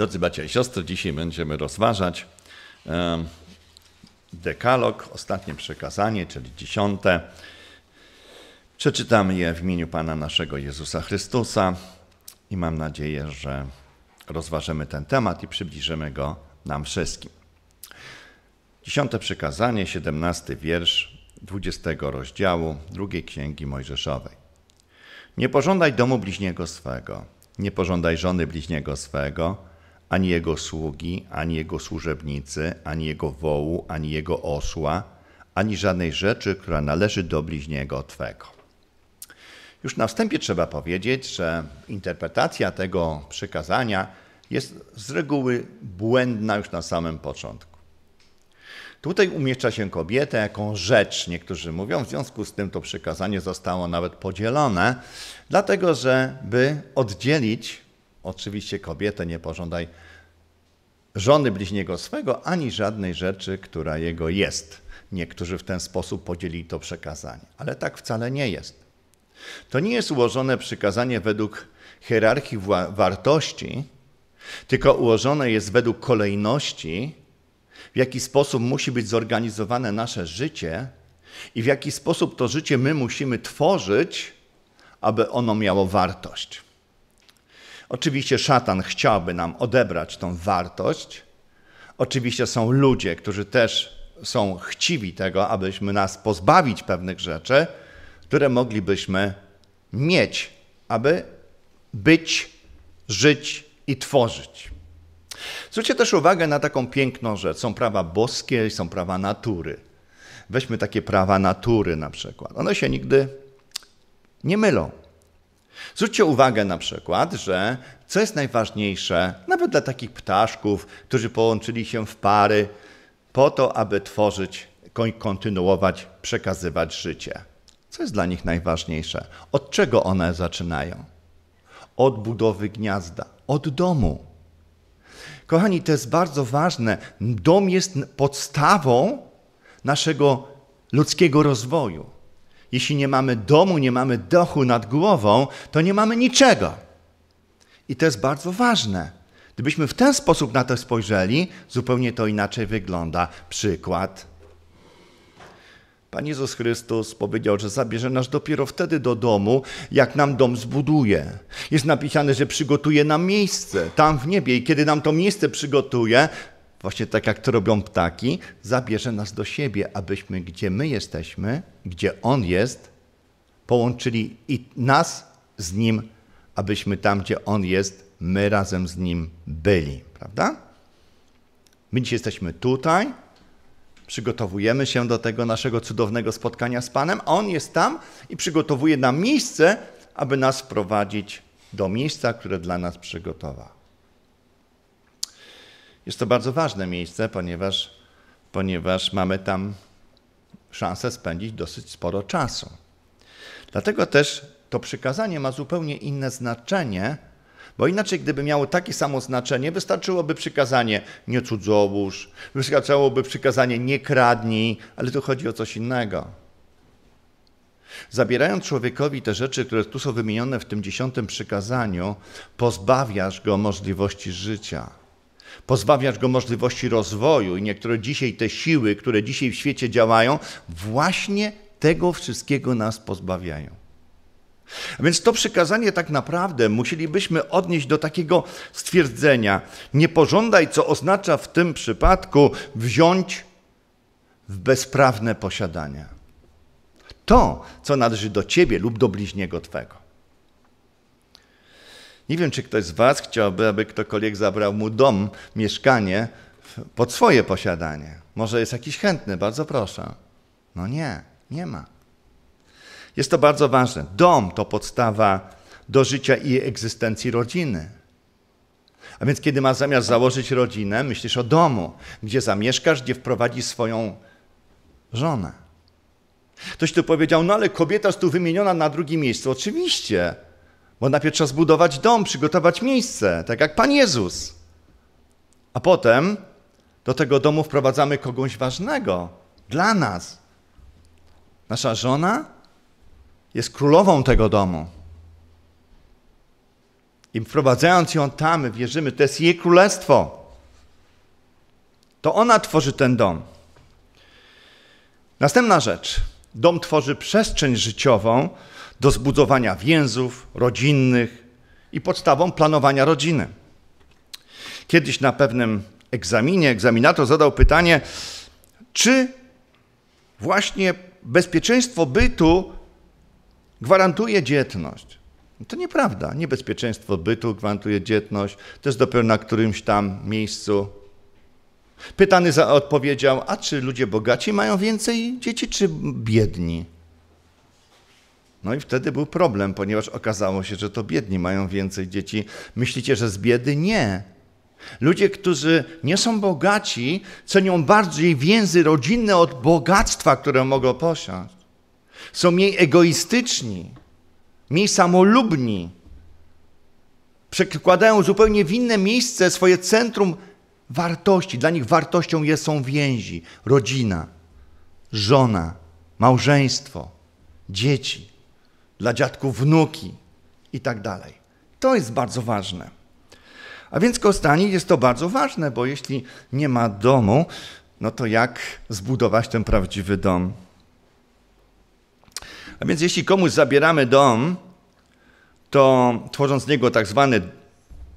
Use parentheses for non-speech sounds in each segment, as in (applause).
Drodzy bracia i siostry, dzisiaj będziemy rozważać dekalog, ostatnie przekazanie, czyli dziesiąte. Przeczytamy je w imieniu Pana naszego Jezusa Chrystusa i mam nadzieję, że rozważymy ten temat i przybliżymy go nam wszystkim. Dziesiąte przekazanie, siedemnasty wiersz dwudziestego rozdziału drugiej Księgi Mojżeszowej. Nie pożądaj domu bliźniego swego, nie pożądaj żony bliźniego swego, ani jego sługi, ani jego służebnicy, ani jego wołu, ani jego osła, ani żadnej rzeczy, która należy do bliźniego Twego. Już na wstępie trzeba powiedzieć, że interpretacja tego przykazania jest z reguły błędna już na samym początku. Tutaj umieszcza się kobietę jako rzecz, niektórzy mówią, w związku z tym to przykazanie zostało nawet podzielone, dlatego że by oddzielić Oczywiście kobietę nie pożądaj żony bliźniego swego, ani żadnej rzeczy, która jego jest. Niektórzy w ten sposób podzielili to przekazanie, ale tak wcale nie jest. To nie jest ułożone przykazanie według hierarchii wartości, tylko ułożone jest według kolejności, w jaki sposób musi być zorganizowane nasze życie i w jaki sposób to życie my musimy tworzyć, aby ono miało wartość. Oczywiście szatan chciałby nam odebrać tą wartość. Oczywiście są ludzie, którzy też są chciwi tego, abyśmy nas pozbawić pewnych rzeczy, które moglibyśmy mieć, aby być, żyć i tworzyć. Zwróćcie też uwagę na taką piękną rzecz. Są prawa boskie i są prawa natury. Weźmy takie prawa natury na przykład. One się nigdy nie mylą. Zwróćcie uwagę na przykład, że co jest najważniejsze, nawet dla takich ptaszków, którzy połączyli się w pary, po to, aby tworzyć, kontynuować, przekazywać życie. Co jest dla nich najważniejsze? Od czego one zaczynają? Od budowy gniazda, od domu. Kochani, to jest bardzo ważne. Dom jest podstawą naszego ludzkiego rozwoju. Jeśli nie mamy domu, nie mamy dochu nad głową, to nie mamy niczego. I to jest bardzo ważne. Gdybyśmy w ten sposób na to spojrzeli, zupełnie to inaczej wygląda. Przykład. Pan Jezus Chrystus powiedział, że zabierze nas dopiero wtedy do domu, jak nam dom zbuduje. Jest napisane, że przygotuje nam miejsce tam w niebie i kiedy nam to miejsce przygotuje, właśnie tak jak to robią ptaki, zabierze nas do siebie, abyśmy gdzie my jesteśmy, gdzie On jest, połączyli i nas z Nim, abyśmy tam, gdzie On jest, my razem z Nim byli, prawda? My dziś jesteśmy tutaj, przygotowujemy się do tego naszego cudownego spotkania z Panem, a On jest tam i przygotowuje nam miejsce, aby nas prowadzić do miejsca, które dla nas przygotował. Jest to bardzo ważne miejsce, ponieważ, ponieważ mamy tam szansę spędzić dosyć sporo czasu. Dlatego też to przykazanie ma zupełnie inne znaczenie, bo inaczej, gdyby miało takie samo znaczenie, wystarczyłoby przykazanie nie cudzołóż, wystarczyłoby przykazanie nie kradnij, ale tu chodzi o coś innego. Zabierając człowiekowi te rzeczy, które tu są wymienione w tym dziesiątym przykazaniu, pozbawiasz go możliwości życia. Pozbawiasz go możliwości rozwoju i niektóre dzisiaj te siły, które dzisiaj w świecie działają, właśnie tego wszystkiego nas pozbawiają. więc to przykazanie tak naprawdę musielibyśmy odnieść do takiego stwierdzenia: nie pożądaj, co oznacza w tym przypadku wziąć w bezprawne posiadania. To, co należy do ciebie lub do bliźniego twego. Nie wiem, czy ktoś z Was chciałby, aby ktokolwiek zabrał mu dom, mieszkanie pod swoje posiadanie. Może jest jakiś chętny, bardzo proszę. No nie, nie ma. Jest to bardzo ważne. Dom to podstawa do życia i egzystencji rodziny. A więc, kiedy masz zamiar założyć rodzinę, myślisz o domu, gdzie zamieszkasz, gdzie wprowadzisz swoją żonę. Ktoś tu powiedział, no ale kobieta jest tu wymieniona na drugim miejscu. Oczywiście, bo najpierw trzeba zbudować dom, przygotować miejsce, tak jak Pan Jezus. A potem do tego domu wprowadzamy kogoś ważnego dla nas. Nasza żona jest królową tego domu. I wprowadzając ją tam, wierzymy, to jest jej królestwo. To ona tworzy ten dom. Następna rzecz. Dom tworzy przestrzeń życiową do zbudowania więzów rodzinnych i podstawą planowania rodziny. Kiedyś na pewnym egzaminie egzaminator zadał pytanie, czy właśnie bezpieczeństwo bytu gwarantuje dzietność. To nieprawda. Niebezpieczeństwo bytu gwarantuje dzietność. To jest dopiero na którymś tam miejscu Pytany za, odpowiedział: A czy ludzie bogaci mają więcej dzieci, czy biedni? No i wtedy był problem, ponieważ okazało się, że to biedni mają więcej dzieci. Myślicie, że z biedy? Nie. Ludzie, którzy nie są bogaci, cenią bardziej więzy rodzinne od bogactwa, które mogą posiąść. Są mniej egoistyczni, mniej samolubni. Przekładają zupełnie w inne miejsce swoje centrum wartości. Dla nich wartością jest, są więzi, rodzina, żona, małżeństwo, dzieci, dla dziadków wnuki i tak dalej. To jest bardzo ważne. A więc Kostani jest to bardzo ważne, bo jeśli nie ma domu, no to jak zbudować ten prawdziwy dom? A więc jeśli komuś zabieramy dom, to tworząc z niego tak zwany,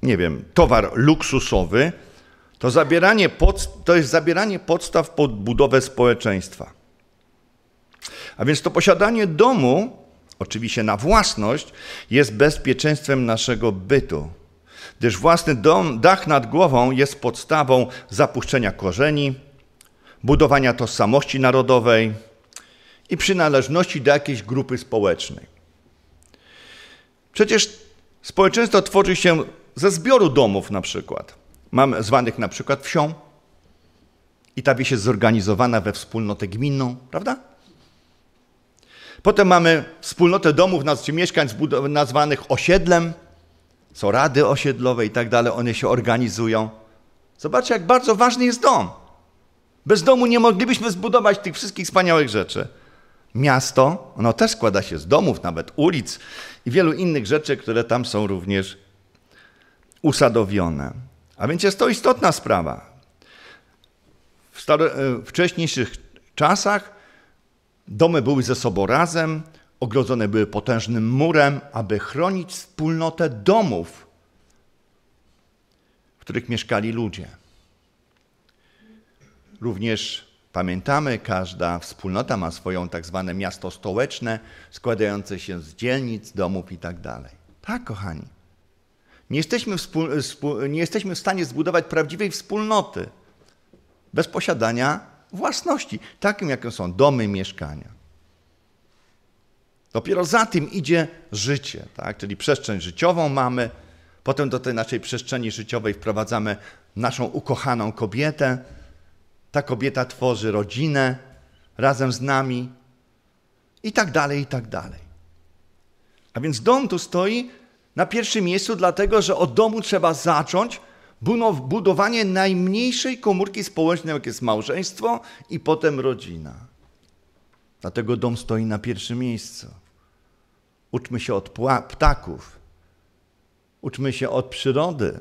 nie wiem, towar luksusowy, to, zabieranie pod, to jest zabieranie podstaw pod budowę społeczeństwa. A więc to posiadanie domu, oczywiście na własność, jest bezpieczeństwem naszego bytu, gdyż własny dom, dach nad głową jest podstawą zapuszczenia korzeni, budowania tożsamości narodowej i przynależności do jakiejś grupy społecznej. Przecież społeczeństwo tworzy się ze zbioru domów na przykład mam zwanych na przykład wsią i ta wieś jest zorganizowana we wspólnotę gminną, prawda? Potem mamy wspólnotę domów czy mieszkań nazwanych osiedlem, są rady osiedlowe i tak dalej, one się organizują. Zobaczcie, jak bardzo ważny jest dom. Bez domu nie moglibyśmy zbudować tych wszystkich wspaniałych rzeczy. Miasto, ono też składa się z domów, nawet ulic i wielu innych rzeczy, które tam są również usadowione. A więc jest to istotna sprawa. E, w wcześniejszych czasach domy były ze sobą razem, ogrodzone były potężnym murem, aby chronić wspólnotę domów, w których mieszkali ludzie. Również pamiętamy, każda wspólnota ma swoją tak zwane miasto stołeczne, składające się z dzielnic, domów itd. Tak, tak, kochani. Nie jesteśmy, nie jesteśmy w stanie zbudować prawdziwej wspólnoty bez posiadania własności, takim jaką są domy, mieszkania. Dopiero za tym idzie życie, tak? czyli przestrzeń życiową mamy, potem do tej naszej przestrzeni życiowej wprowadzamy naszą ukochaną kobietę. Ta kobieta tworzy rodzinę razem z nami i tak dalej, i tak dalej. A więc dom tu stoi na pierwszym miejscu, dlatego że od domu trzeba zacząć no, budowanie najmniejszej komórki społecznej, jak jest małżeństwo i potem rodzina. Dlatego dom stoi na pierwszym miejscu. Uczmy się od ptaków, uczmy się od przyrody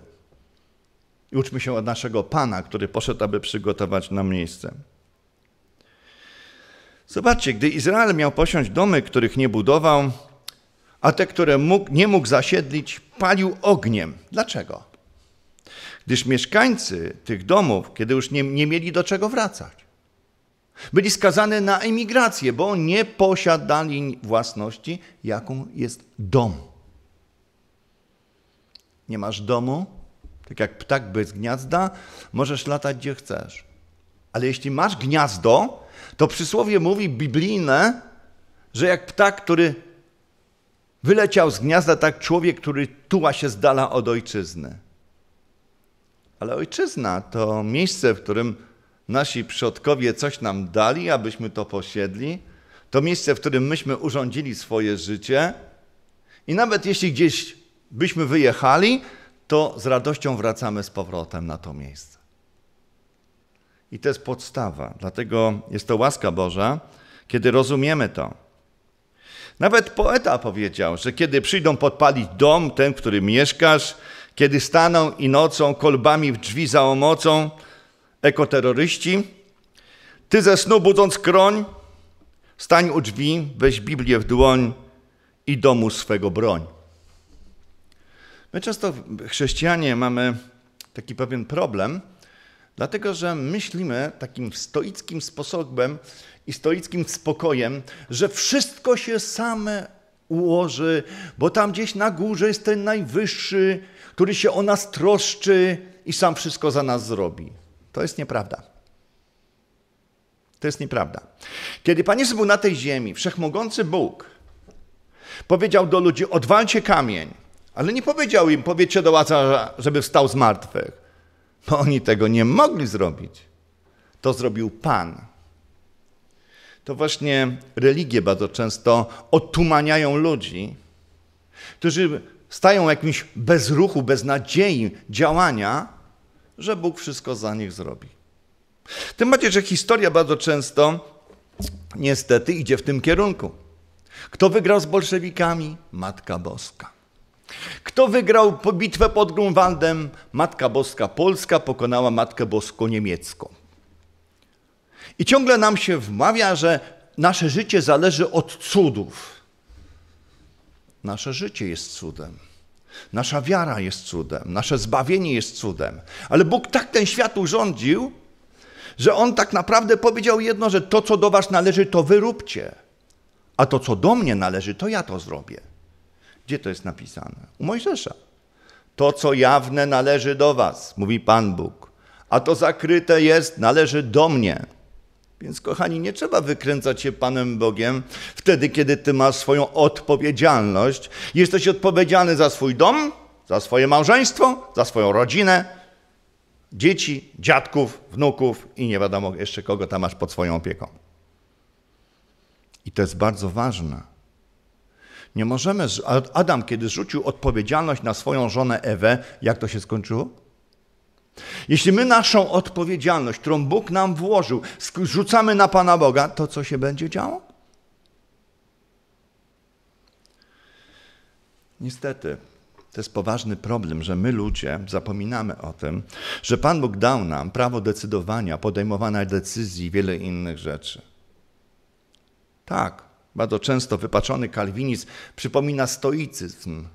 i uczmy się od naszego Pana, który poszedł, aby przygotować nam miejsce. Zobaczcie, gdy Izrael miał posiąść domy, których nie budował, a te, które mógł, nie mógł zasiedlić, palił ogniem. Dlaczego? Gdyż mieszkańcy tych domów, kiedy już nie, nie mieli do czego wracać, byli skazani na emigrację, bo nie posiadali własności, jaką jest dom. Nie masz domu, tak jak ptak bez gniazda, możesz latać gdzie chcesz. Ale jeśli masz gniazdo, to przysłowie mówi biblijne, że jak ptak, który Wyleciał z gniazda tak człowiek, który tuła się z dala od ojczyzny. Ale ojczyzna to miejsce, w którym nasi przodkowie coś nam dali, abyśmy to posiedli. To miejsce, w którym myśmy urządzili swoje życie. I nawet jeśli gdzieś byśmy wyjechali, to z radością wracamy z powrotem na to miejsce. I to jest podstawa, dlatego jest to łaska Boża, kiedy rozumiemy to. Nawet poeta powiedział, że kiedy przyjdą podpalić dom, ten, w którym mieszkasz, kiedy staną i nocą kolbami w drzwi za omocą ekoterroryści, ty ze snu budząc kroń, stań u drzwi, weź Biblię w dłoń i domu swego broń. My często, chrześcijanie, mamy taki pewien problem, dlatego że myślimy takim stoickim sposobem, i stoickim spokojem, że wszystko się same ułoży, bo tam gdzieś na górze jest ten najwyższy, który się o nas troszczy i sam wszystko za nas zrobi. To jest nieprawda. To jest nieprawda. Kiedy Pan Jezus był na tej ziemi, wszechmogący Bóg powiedział do ludzi: odwalcie kamień, ale nie powiedział im: powiedzcie do Łazarza, żeby wstał z martwych, bo oni tego nie mogli zrobić. To zrobił Pan to właśnie religie bardzo często otumaniają ludzi, którzy stają w jakimś bezruchu, nadziei działania, że Bóg wszystko za nich zrobi. Tym bardziej, że historia bardzo często niestety idzie w tym kierunku. Kto wygrał z bolszewikami? Matka Boska. Kto wygrał bitwę pod Grunwaldem? Matka Boska Polska pokonała Matkę Boską Niemiecką. I ciągle nam się wmawia, że nasze życie zależy od cudów. Nasze życie jest cudem. Nasza wiara jest cudem, nasze zbawienie jest cudem. Ale Bóg tak ten świat urządził, że On tak naprawdę powiedział jedno, że to, co do Was należy, to wyróbcie, a to, co do mnie należy, to ja to zrobię. Gdzie to jest napisane? U Mojżesza. To, co jawne, należy do Was, mówi Pan Bóg, a to zakryte jest, należy do mnie. Więc kochani, nie trzeba wykręcać się Panem Bogiem wtedy, kiedy Ty masz swoją odpowiedzialność. Jesteś odpowiedzialny za swój dom, za swoje małżeństwo, za swoją rodzinę, dzieci, dziadków, wnuków i nie wiadomo jeszcze kogo tam masz pod swoją opieką. I to jest bardzo ważne. Nie możemy. Adam, kiedy rzucił odpowiedzialność na swoją żonę Ewę, jak to się skończyło? Jeśli my naszą odpowiedzialność, którą Bóg nam włożył, rzucamy na Pana Boga, to co się będzie działo? Niestety, to jest poważny problem, że my ludzie zapominamy o tym, że Pan Bóg dał nam prawo decydowania, podejmowania decyzji i wiele innych rzeczy. Tak, bardzo często wypaczony kalwinizm przypomina stoicyzm,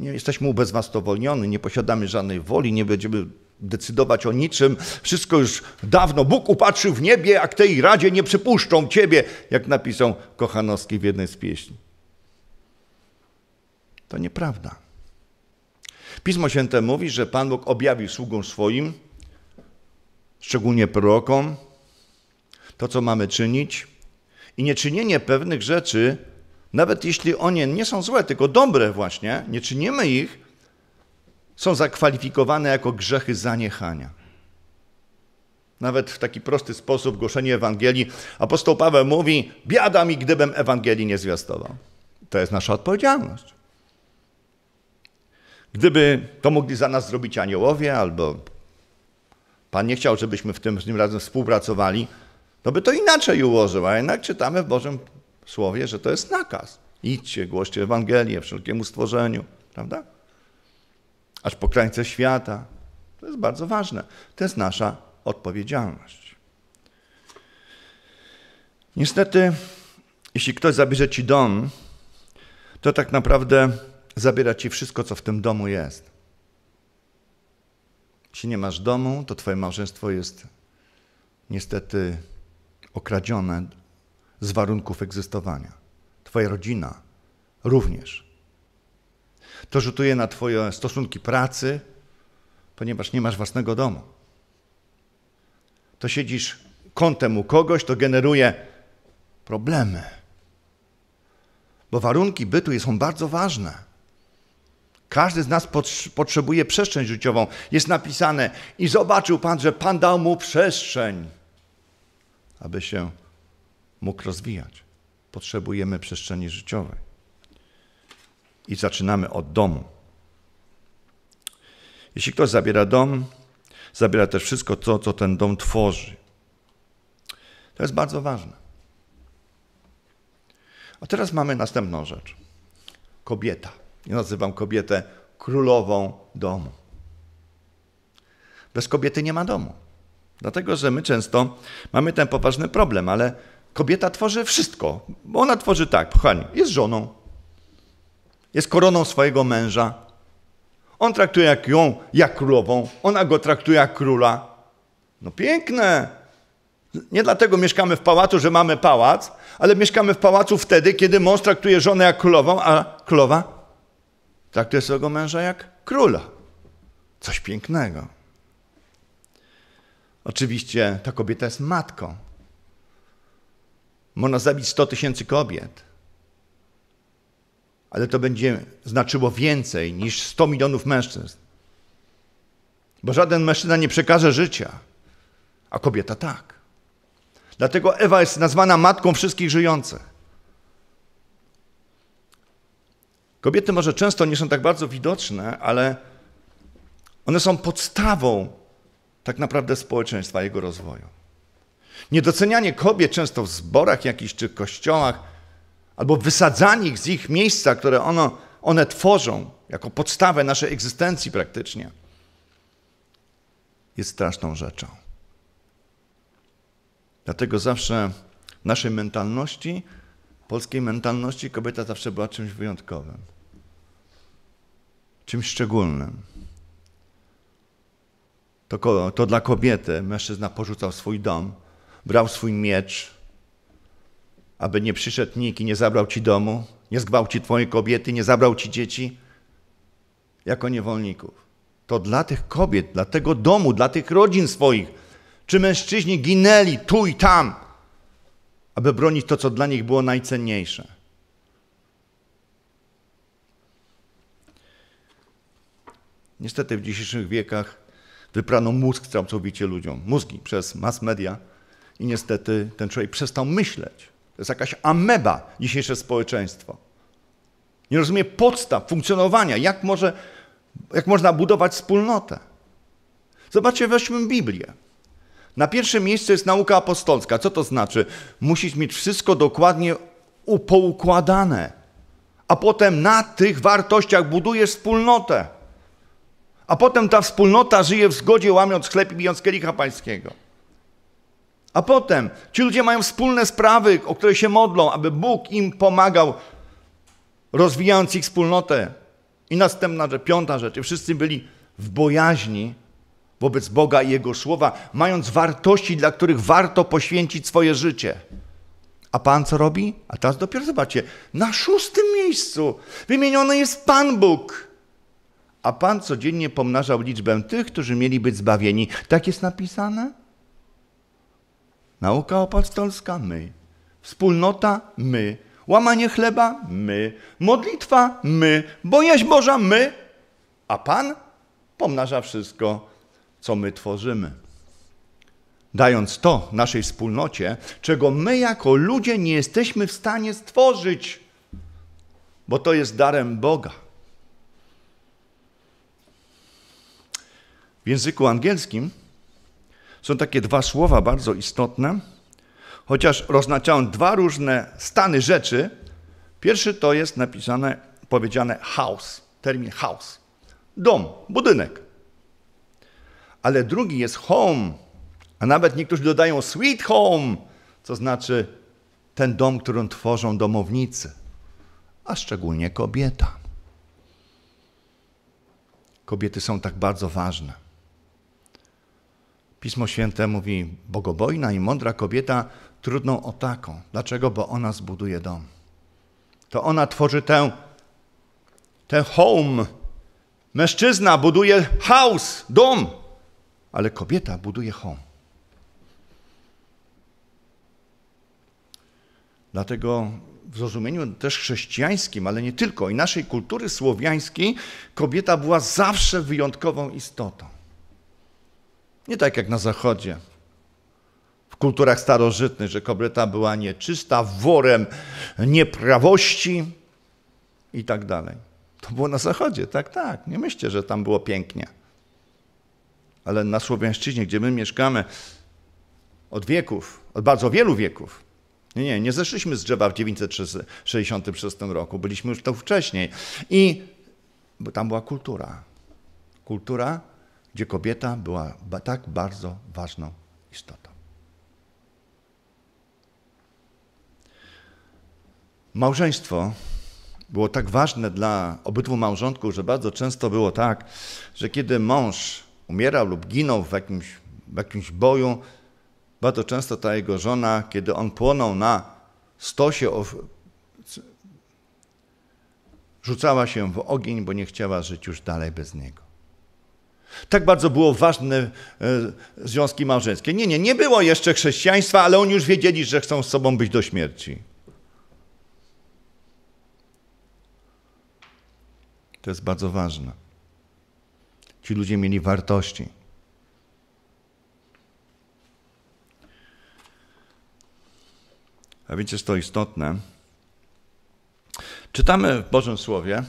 nie jesteśmy ubezwłasnowolnieni, nie posiadamy żadnej woli, nie będziemy decydować o niczym. Wszystko już dawno. Bóg upatrzył w niebie, a tej radzie nie przypuszczą ciebie, jak napisał Kochanowski w jednej z pieśni. To nieprawda. Pismo Święte mówi, że Pan Bóg objawił sługom swoim, szczególnie prorokom, to, co mamy czynić. I nieczynienie pewnych rzeczy nawet jeśli one nie są złe, tylko dobre właśnie, nie czynimy ich, są zakwalifikowane jako grzechy zaniechania. Nawet w taki prosty sposób głoszenie Ewangelii. Apostoł Paweł mówi: Biada mi, gdybym Ewangelii nie zwiastował. To jest nasza odpowiedzialność. Gdyby to mogli za nas zrobić aniołowie, albo Pan nie chciał, żebyśmy w tym, w tym razem współpracowali, to by to inaczej ułożył, a jednak czytamy w Bożym słowie, że to jest nakaz. Idźcie, głoście Ewangelię wszelkiemu stworzeniu, prawda? Aż po krańce świata. To jest bardzo ważne. To jest nasza odpowiedzialność. Niestety, jeśli ktoś zabierze ci dom, to tak naprawdę zabiera ci wszystko, co w tym domu jest. Jeśli nie masz domu, to twoje małżeństwo jest niestety okradzione z warunków egzystowania. Twoja rodzina również. To rzutuje na Twoje stosunki pracy, ponieważ nie masz własnego domu. To siedzisz kątem u kogoś, to generuje problemy. Bo warunki bytu są bardzo ważne. Każdy z nas potrzebuje przestrzeń życiową. Jest napisane i zobaczył Pan, że Pan dał mu przestrzeń, aby się mógł rozwijać. Potrzebujemy przestrzeni życiowej. I zaczynamy od domu. Jeśli ktoś zabiera dom, zabiera też wszystko to, co ten dom tworzy. To jest bardzo ważne. A teraz mamy następną rzecz. Kobieta. Ja nazywam kobietę królową domu. Bez kobiety nie ma domu. Dlatego, że my często mamy ten poważny problem, ale Kobieta tworzy wszystko. bo Ona tworzy tak, kochani, jest żoną, jest koroną swojego męża. On traktuje jak ją jak królową, ona go traktuje jak króla. No piękne. Nie dlatego mieszkamy w pałacu, że mamy pałac, ale mieszkamy w pałacu wtedy, kiedy mąż traktuje żonę jak królową, a królowa traktuje swojego męża jak króla. Coś pięknego. Oczywiście ta kobieta jest matką. Można zabić 100 tysięcy kobiet, ale to będzie znaczyło więcej niż 100 milionów mężczyzn. Bo żaden mężczyzna nie przekaże życia, a kobieta tak. Dlatego Ewa jest nazwana matką wszystkich żyjących. Kobiety może często nie są tak bardzo widoczne, ale one są podstawą tak naprawdę społeczeństwa, jego rozwoju. Niedocenianie kobiet często w zborach jakichś czy kościołach, albo wysadzanie ich z ich miejsca, które ono, one tworzą, jako podstawę naszej egzystencji praktycznie, jest straszną rzeczą. Dlatego zawsze w naszej mentalności, polskiej mentalności, kobieta zawsze była czymś wyjątkowym, czymś szczególnym. To, to dla kobiety mężczyzna porzucał swój dom, brał swój miecz, aby nie przyszedł nikt i nie zabrał ci domu, nie ci twojej kobiety, nie zabrał ci dzieci jako niewolników. To dla tych kobiet, dla tego domu, dla tych rodzin swoich, czy mężczyźni ginęli tu i tam, aby bronić to, co dla nich było najcenniejsze. Niestety w dzisiejszych wiekach wyprano mózg całkowicie ludziom, mózgi przez mass media – i niestety ten człowiek przestał myśleć. To jest jakaś ameba dzisiejsze społeczeństwo. Nie rozumie podstaw funkcjonowania, jak, może, jak można budować wspólnotę. Zobaczcie, weźmy Biblię. Na pierwszym miejscu jest nauka apostolska. Co to znaczy? Musisz mieć wszystko dokładnie upoukładane, a potem na tych wartościach budujesz wspólnotę. A potem ta wspólnota żyje w zgodzie, łamiąc chleb i bijąc kielicha pańskiego. A potem ci ludzie mają wspólne sprawy, o które się modlą, aby Bóg im pomagał, rozwijając ich wspólnotę. I następna rzecz, piąta rzecz. I wszyscy byli w bojaźni wobec Boga i Jego słowa, mając wartości, dla których warto poświęcić swoje życie. A Pan co robi? A teraz dopiero zobaczcie, na szóstym miejscu wymieniony jest Pan Bóg. A Pan codziennie pomnażał liczbę tych, którzy mieli być zbawieni. Tak jest napisane? Nauka apostolska? My. Wspólnota? My. Łamanie chleba? My. Modlitwa? My. Bojaźń Boża? My. A Pan pomnaża wszystko, co my tworzymy. Dając to naszej wspólnocie, czego my jako ludzie nie jesteśmy w stanie stworzyć, bo to jest darem Boga. W języku angielskim są takie dwa słowa bardzo istotne, chociaż roznaczają dwa różne stany rzeczy. Pierwszy to jest napisane, powiedziane house, termin house, dom, budynek. Ale drugi jest home, a nawet niektórzy dodają sweet home, co znaczy ten dom, którą tworzą domownicy, a szczególnie kobieta. Kobiety są tak bardzo ważne. Pismo Święte mówi, bogobojna i mądra kobieta trudną o taką. Dlaczego? Bo ona zbuduje dom. To ona tworzy tę, tę home. Mężczyzna buduje house, dom, ale kobieta buduje home. Dlatego w zrozumieniu też chrześcijańskim, ale nie tylko, i naszej kultury słowiańskiej, kobieta była zawsze wyjątkową istotą. Nie tak jak na Zachodzie. W kulturach starożytnych, że kobieta była nieczysta, worem nieprawości i tak dalej. To było na Zachodzie, tak, tak. Nie myślcie, że tam było pięknie. Ale na Słowiańszczyźnie, gdzie my mieszkamy od wieków, od bardzo wielu wieków, nie, nie, nie zeszliśmy z drzewa w 966 roku, byliśmy już to wcześniej. I bo tam była kultura. Kultura gdzie kobieta była tak bardzo ważną istotą. Małżeństwo było tak ważne dla obydwu małżonków, że bardzo często było tak, że kiedy mąż umierał lub ginął w jakimś, w jakimś boju, bardzo często ta jego żona, kiedy on płonął na stosie, rzucała się w ogień, bo nie chciała żyć już dalej bez niego. Tak bardzo było ważne e, związki małżeńskie. Nie, nie, nie było jeszcze chrześcijaństwa, ale oni już wiedzieli, że chcą z sobą być do śmierci. To jest bardzo ważne. Ci ludzie mieli wartości. A wiecie, jest to istotne. Czytamy w Bożym Słowie,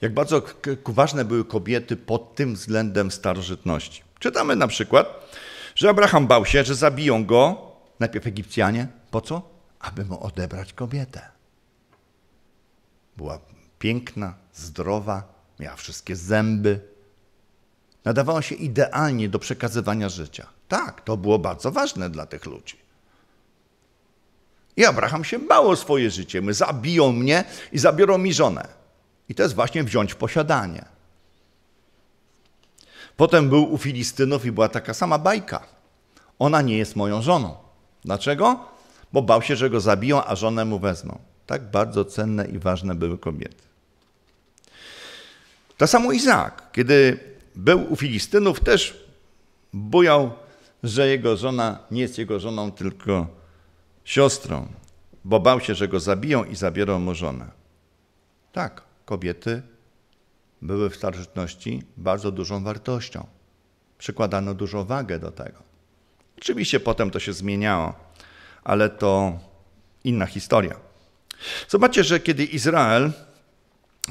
jak bardzo ważne były kobiety pod tym względem starożytności. Czytamy na przykład, że Abraham bał się, że zabiją go, najpierw Egipcjanie, po co? Aby mu odebrać kobietę. Była piękna, zdrowa, miała wszystkie zęby. Nadawała się idealnie do przekazywania życia. Tak, to było bardzo ważne dla tych ludzi. I Abraham się bał o swoje życie. My zabiją mnie i zabiorą mi żonę. I to jest właśnie wziąć posiadanie. Potem był u Filistynów i była taka sama bajka. Ona nie jest moją żoną. Dlaczego? Bo bał się, że go zabiją, a żonę mu wezmą. Tak bardzo cenne i ważne były kobiety. To samo Izaak, kiedy był u Filistynów, też bujał, że jego żona nie jest jego żoną, tylko siostrą, bo bał się, że go zabiją i zabiorą mu żonę. Tak kobiety były w starożytności bardzo dużą wartością. Przykładano dużą wagę do tego. Oczywiście potem to się zmieniało, ale to inna historia. Zobaczcie, że kiedy Izrael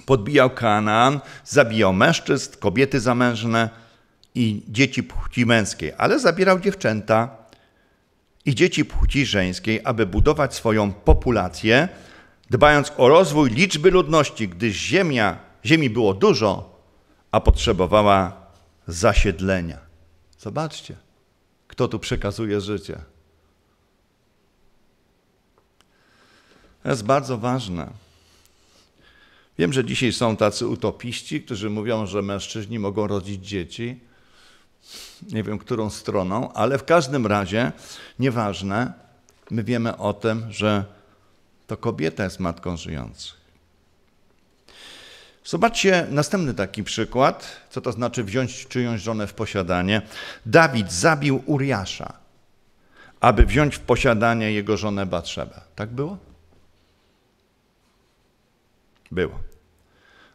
podbijał Kanaan, zabijał mężczyzn, kobiety zamężne i dzieci płci męskiej, ale zabierał dziewczęta i dzieci płci żeńskiej, aby budować swoją populację, dbając o rozwój liczby ludności, gdyż ziemia, ziemi było dużo, a potrzebowała zasiedlenia. Zobaczcie, kto tu przekazuje życie. To jest bardzo ważne. Wiem, że dzisiaj są tacy utopiści, którzy mówią, że mężczyźni mogą rodzić dzieci. Nie wiem, którą stroną, ale w każdym razie, nieważne, my wiemy o tym, że to kobieta jest matką żyjących. Zobaczcie następny taki przykład, co to znaczy wziąć czyjąś żonę w posiadanie. Dawid zabił Uriasza, aby wziąć w posiadanie jego żonę Batrzebę. Tak było? Było.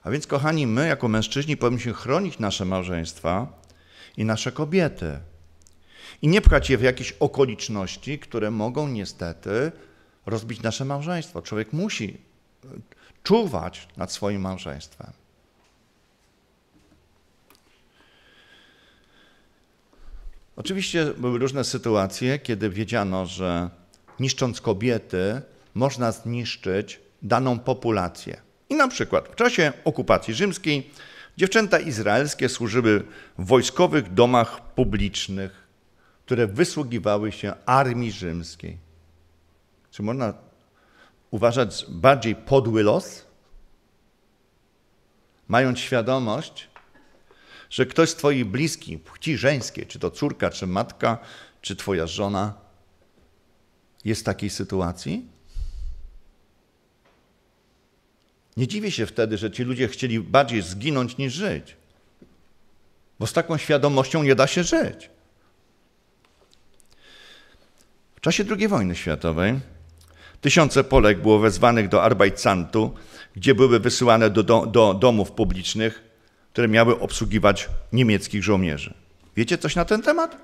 A więc, kochani, my jako mężczyźni powinniśmy chronić nasze małżeństwa i nasze kobiety. I nie pchać je w jakieś okoliczności, które mogą niestety rozbić nasze małżeństwo. Człowiek musi e, czuwać nad swoim małżeństwem. Oczywiście były różne sytuacje, kiedy wiedziano, że niszcząc kobiety, można zniszczyć daną populację. I na przykład w czasie okupacji rzymskiej dziewczęta izraelskie służyły w wojskowych domach publicznych, które wysługiwały się armii rzymskiej. Czy można uważać bardziej podły los? Mając świadomość, że ktoś z Twoich bliskich, płci żeńskiej, czy to córka, czy matka, czy Twoja żona, jest w takiej sytuacji? Nie dziwię się wtedy, że ci ludzie chcieli bardziej zginąć niż żyć. Bo z taką świadomością nie da się żyć. W czasie II wojny światowej Tysiące Polek było wezwanych do Arbeitsantu, gdzie były wysyłane do, do, do domów publicznych, które miały obsługiwać niemieckich żołnierzy. Wiecie coś na ten temat?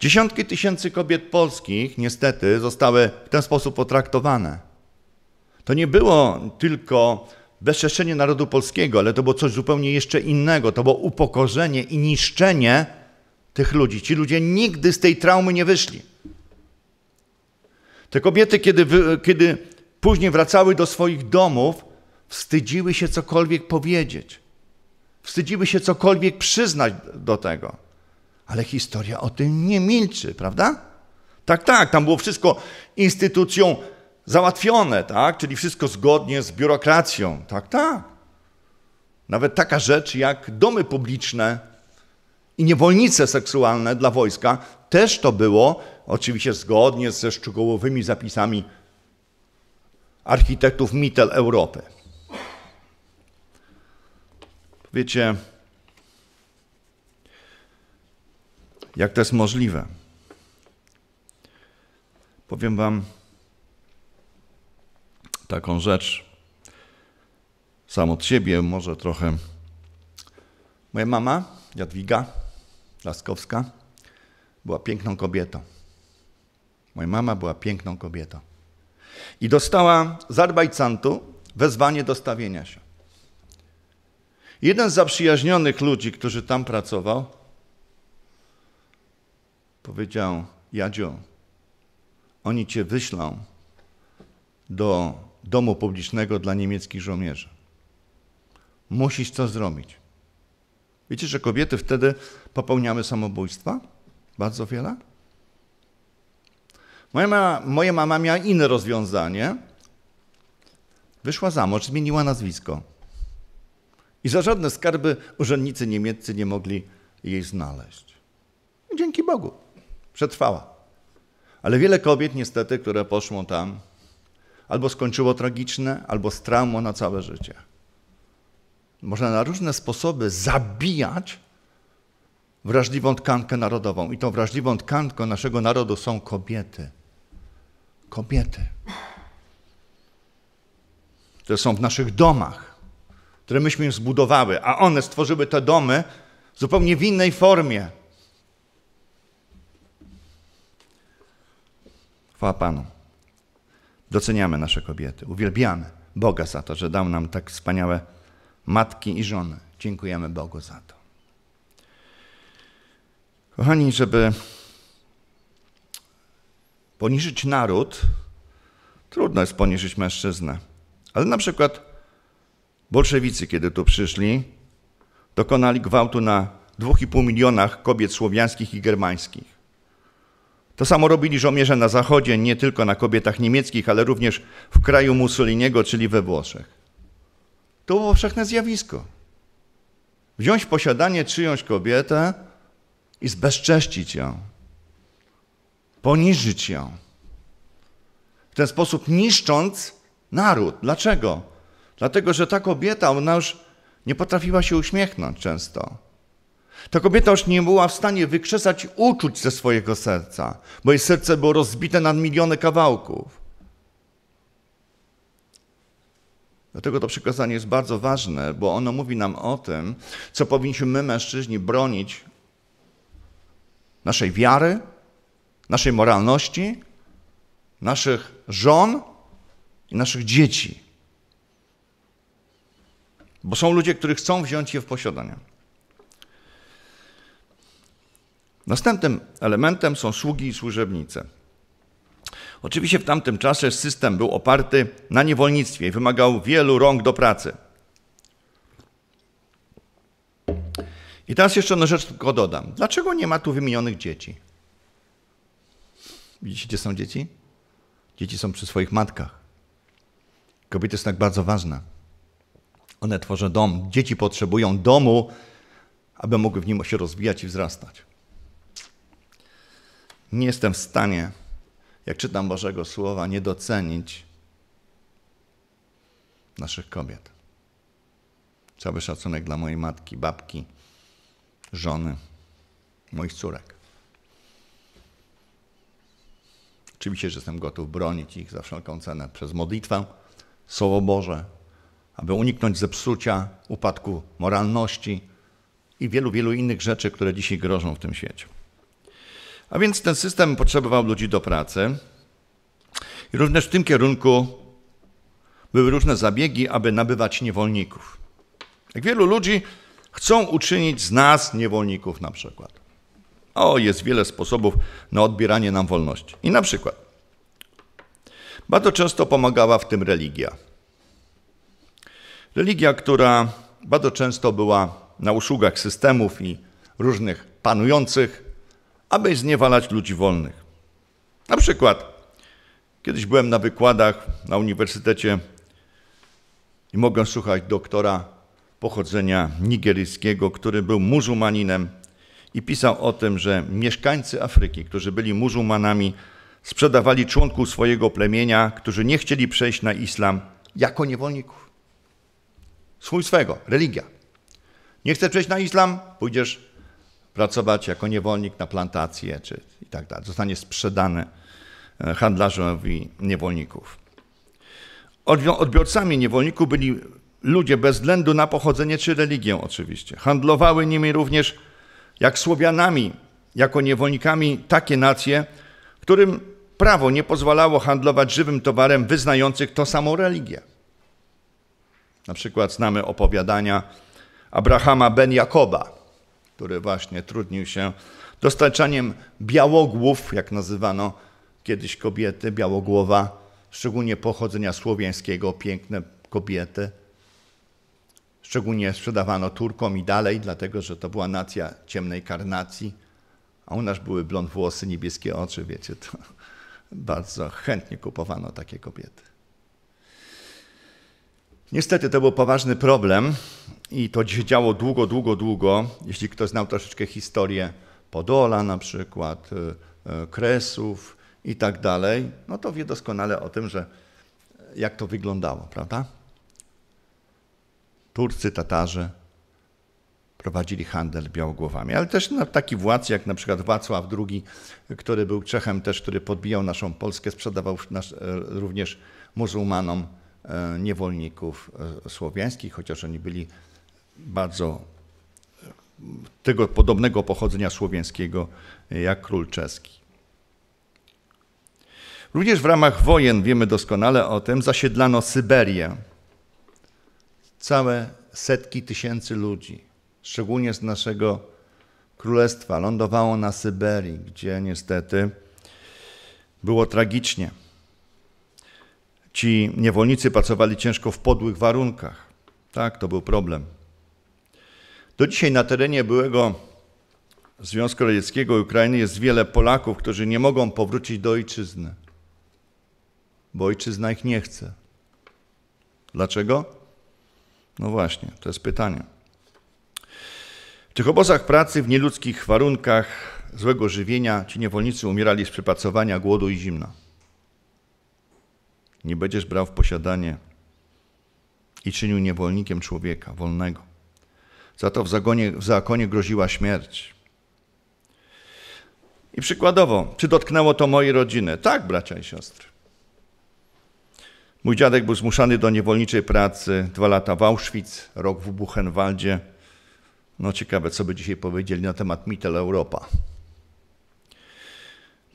Dziesiątki tysięcy kobiet polskich niestety zostały w ten sposób potraktowane. To nie było tylko bezczeszczenie narodu polskiego, ale to było coś zupełnie jeszcze innego. To było upokorzenie i niszczenie tych ludzi. Ci ludzie nigdy z tej traumy nie wyszli. Te kobiety, kiedy, kiedy później wracały do swoich domów, wstydziły się cokolwiek powiedzieć. Wstydziły się cokolwiek przyznać do tego. Ale historia o tym nie milczy, prawda? Tak, tak, tam było wszystko instytucją załatwione, tak? Czyli wszystko zgodnie z biurokracją. Tak, tak. Nawet taka rzecz jak domy publiczne i niewolnice seksualne dla wojska też to było, oczywiście zgodnie ze szczegółowymi zapisami architektów Mittel Europy. Wiecie, jak to jest możliwe? Powiem Wam taką rzecz sam od siebie, może trochę. Moja mama, Jadwiga Laskowska, była piękną kobietą. Moja mama była piękną kobietą. I dostała z Arbajcantu wezwanie do stawienia się. Jeden z zaprzyjaźnionych ludzi, którzy tam pracował, powiedział: Jadzio, oni cię wyślą do domu publicznego dla niemieckich żołnierzy. Musisz coś zrobić. Wiecie, że kobiety wtedy popełniamy samobójstwa? Bardzo wiele? Moja mama, moja mama miała inne rozwiązanie. Wyszła za mąż, zmieniła nazwisko. I za żadne skarby urzędnicy niemieccy nie mogli jej znaleźć. dzięki Bogu, przetrwała. Ale wiele kobiet, niestety, które poszło tam, albo skończyło tragiczne, albo z traumą na całe życie. Można na różne sposoby zabijać wrażliwą tkankę narodową. I tą wrażliwą tkanką naszego narodu są kobiety. Kobiety. Które są w naszych domach, które myśmy zbudowały, a one stworzyły te domy zupełnie w innej formie. Chwała Panu. Doceniamy nasze kobiety, uwielbiamy Boga za to, że dał nam tak wspaniałe matki i żony. Dziękujemy Bogu za to. Kochani, żeby poniżyć naród, trudno jest poniżyć mężczyznę. Ale na przykład bolszewicy, kiedy tu przyszli, dokonali gwałtu na 2,5 milionach kobiet słowiańskich i germańskich. To samo robili żołnierze na zachodzie, nie tylko na kobietach niemieckich, ale również w kraju Mussoliniego, czyli we Włoszech. To było powszechne zjawisko. Wziąć posiadanie czyjąś kobietę i zbezcześcić ją, poniżyć ją. W ten sposób niszcząc naród. Dlaczego? Dlatego, że ta kobieta, ona już nie potrafiła się uśmiechnąć często. Ta kobieta już nie była w stanie wykrzesać uczuć ze swojego serca, bo jej serce było rozbite na miliony kawałków. Dlatego to przykazanie jest bardzo ważne, bo ono mówi nam o tym, co powinniśmy my, mężczyźni, bronić naszej wiary, naszej moralności, naszych żon i naszych dzieci. Bo są ludzie, którzy chcą wziąć je w posiadanie. Następnym elementem są sługi i służebnice. Oczywiście w tamtym czasie system był oparty na niewolnictwie i wymagał wielu rąk do pracy – I teraz jeszcze jedną rzecz tylko dodam. Dlaczego nie ma tu wymienionych dzieci? Widzicie, gdzie są dzieci? Dzieci są przy swoich matkach. Kobiety jest tak bardzo ważna. One tworzą dom. Dzieci potrzebują domu, aby mogły w nim się rozwijać i wzrastać. Nie jestem w stanie, jak czytam Bożego Słowa, nie docenić naszych kobiet. Cały szacunek dla mojej matki, babki, żony moich córek. Oczywiście, że jestem gotów bronić ich za wszelką cenę przez modlitwę, Słowo Boże, aby uniknąć zepsucia, upadku moralności i wielu, wielu innych rzeczy, które dzisiaj grożą w tym świecie. A więc ten system potrzebował ludzi do pracy. I również w tym kierunku były różne zabiegi, aby nabywać niewolników. Jak wielu ludzi Chcą uczynić z nas niewolników na przykład. O, jest wiele sposobów na odbieranie nam wolności. I na przykład bardzo często pomagała w tym religia. Religia, która bardzo często była na usługach systemów i różnych panujących, aby zniewalać ludzi wolnych. Na przykład, kiedyś byłem na wykładach na uniwersytecie i mogłem słuchać doktora pochodzenia nigeryjskiego, który był muzułmaninem i pisał o tym, że mieszkańcy Afryki, którzy byli muzułmanami, sprzedawali członków swojego plemienia, którzy nie chcieli przejść na islam, jako niewolników. Swój swego, religia. Nie chcesz przejść na islam, pójdziesz pracować jako niewolnik na plantację czy i tak dalej. Zostanie sprzedane handlarzowi niewolników. Odbiorcami niewolników byli ludzie bez względu na pochodzenie czy religię oczywiście. Handlowały nimi również, jak Słowianami, jako niewolnikami takie nacje, którym prawo nie pozwalało handlować żywym towarem wyznających to samą religię. Na przykład znamy opowiadania Abrahama ben Jakoba, który właśnie trudnił się dostarczaniem białogłów, jak nazywano kiedyś kobiety, białogłowa, szczególnie pochodzenia słowiańskiego, piękne kobiety – Szczególnie sprzedawano Turkom i dalej, dlatego że to była nacja ciemnej karnacji, a u nas były blond włosy, niebieskie oczy, wiecie, to (laughs) bardzo chętnie kupowano takie kobiety. Niestety to był poważny problem i to się działo długo, długo, długo. Jeśli ktoś znał troszeczkę historię Podola na przykład, y, y, Kresów i tak dalej, no to wie doskonale o tym, że jak to wyglądało, prawda? Turcy, Tatarzy prowadzili handel białogłowami. Ale też taki władz, jak na przykład Wacław II, który był Czechem też, który podbijał naszą Polskę, sprzedawał nasz, e, również muzułmanom e, niewolników e, słowiańskich, chociaż oni byli bardzo tego podobnego pochodzenia słowiańskiego jak król czeski. Również w ramach wojen, wiemy doskonale o tym, zasiedlano Syberię, całe setki tysięcy ludzi, szczególnie z naszego królestwa, lądowało na Syberii, gdzie niestety było tragicznie. Ci niewolnicy pracowali ciężko w podłych warunkach. Tak, to był problem. Do dzisiaj na terenie byłego Związku Radzieckiego i Ukrainy jest wiele Polaków, którzy nie mogą powrócić do ojczyzny, bo ojczyzna ich nie chce. Dlaczego? No właśnie, to jest pytanie. W tych obozach pracy w nieludzkich warunkach złego żywienia ci niewolnicy umierali z przepracowania, głodu i zimna. Nie będziesz brał w posiadanie i czynił niewolnikiem człowieka wolnego. Za to w, zagonie, w zakonie groziła śmierć. I przykładowo, czy dotknęło to mojej rodziny? Tak, bracia i siostry. Mój dziadek był zmuszany do niewolniczej pracy dwa lata w Auschwitz, rok w Buchenwaldzie. No ciekawe, co by dzisiaj powiedzieli na temat Mittel Europa.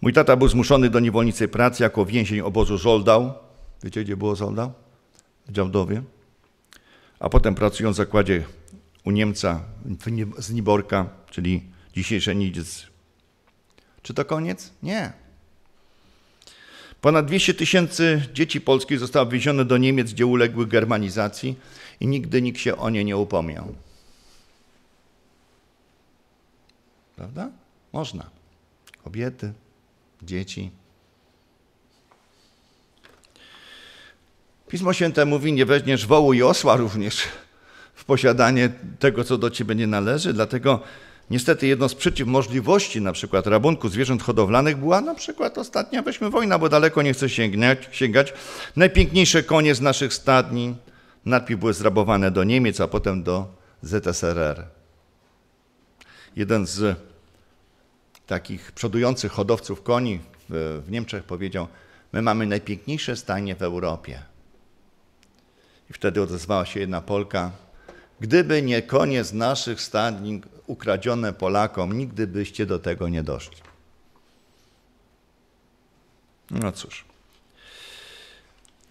Mój tata był zmuszony do niewolniczej pracy jako więzień obozu Żoldał. Wiecie, gdzie było Żoldał? W Działdowie. A potem pracując w zakładzie u Niemca z Niborka, czyli dzisiejsze Nidziec. Czy to koniec? Nie. Ponad 200 tysięcy dzieci polskich zostało wwiezione do Niemiec, gdzie uległy germanizacji i nigdy nikt się o nie nie upomniał. Prawda? Można. Kobiety, dzieci. Pismo Święte mówi, nie weźmiesz wołu i osła również w posiadanie tego, co do ciebie nie należy, dlatego Niestety jedną z przeciw możliwości na przykład rabunku zwierząt hodowlanych była na przykład ostatnia, weźmy wojna, bo daleko nie chcę sięgać, sięgać. Najpiękniejsze konie z naszych stadni najpierw były zrabowane do Niemiec, a potem do ZSRR. Jeden z takich przodujących hodowców koni w Niemczech powiedział, my mamy najpiękniejsze stanie w Europie. I wtedy odezwała się jedna Polka, Gdyby nie koniec naszych stadnin ukradzione Polakom, nigdy byście do tego nie doszli. No cóż.